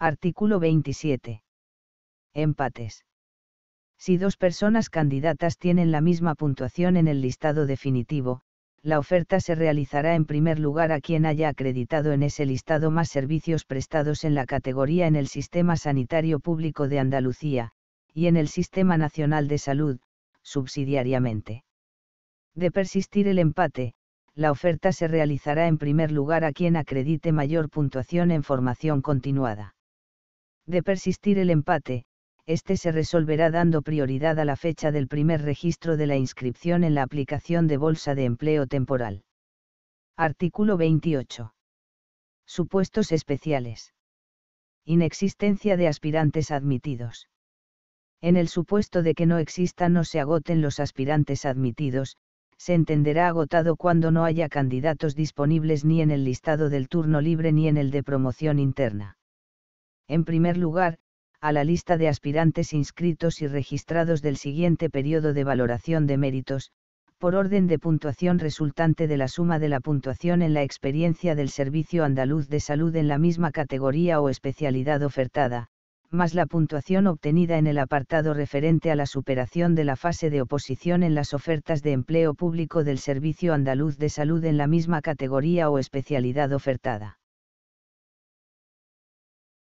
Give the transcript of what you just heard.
Artículo 27. Empates. Si dos personas candidatas tienen la misma puntuación en el listado definitivo, la oferta se realizará en primer lugar a quien haya acreditado en ese listado más servicios prestados en la categoría en el Sistema Sanitario Público de Andalucía, y en el Sistema Nacional de Salud, subsidiariamente. De persistir el empate, la oferta se realizará en primer lugar a quien acredite mayor puntuación en formación continuada. De persistir el empate, este se resolverá dando prioridad a la fecha del primer registro de la inscripción en la aplicación de Bolsa de Empleo Temporal. Artículo 28. Supuestos especiales. Inexistencia de aspirantes admitidos. En el supuesto de que no existan o se agoten los aspirantes admitidos, se entenderá agotado cuando no haya candidatos disponibles ni en el listado del turno libre ni en el de promoción interna en primer lugar, a la lista de aspirantes inscritos y registrados del siguiente periodo de valoración de méritos, por orden de puntuación resultante de la suma de la puntuación en la experiencia del Servicio Andaluz de Salud en la misma categoría o especialidad ofertada, más la puntuación obtenida en el apartado referente a la superación de la fase de oposición en las ofertas de empleo público del Servicio Andaluz de Salud en la misma categoría o especialidad ofertada.